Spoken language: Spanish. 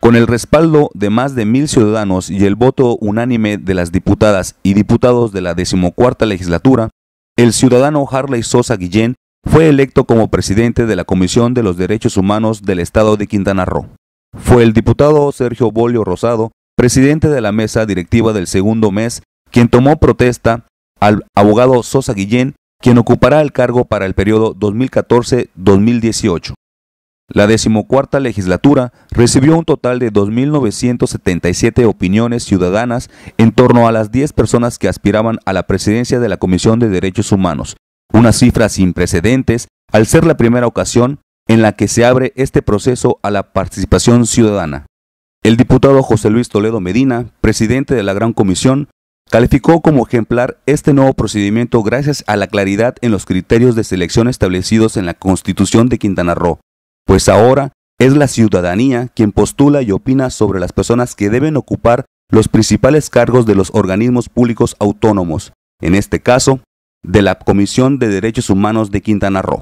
Con el respaldo de más de mil ciudadanos y el voto unánime de las diputadas y diputados de la decimocuarta legislatura, el ciudadano Harley Sosa Guillén fue electo como presidente de la Comisión de los Derechos Humanos del Estado de Quintana Roo. Fue el diputado Sergio Bolio Rosado, presidente de la mesa directiva del segundo mes, quien tomó protesta al abogado Sosa Guillén, quien ocupará el cargo para el periodo 2014-2018. La decimocuarta legislatura recibió un total de 2.977 opiniones ciudadanas en torno a las 10 personas que aspiraban a la presidencia de la Comisión de Derechos Humanos, una cifra sin precedentes al ser la primera ocasión en la que se abre este proceso a la participación ciudadana. El diputado José Luis Toledo Medina, presidente de la Gran Comisión, calificó como ejemplar este nuevo procedimiento gracias a la claridad en los criterios de selección establecidos en la Constitución de Quintana Roo pues ahora es la ciudadanía quien postula y opina sobre las personas que deben ocupar los principales cargos de los organismos públicos autónomos, en este caso, de la Comisión de Derechos Humanos de Quintana Roo.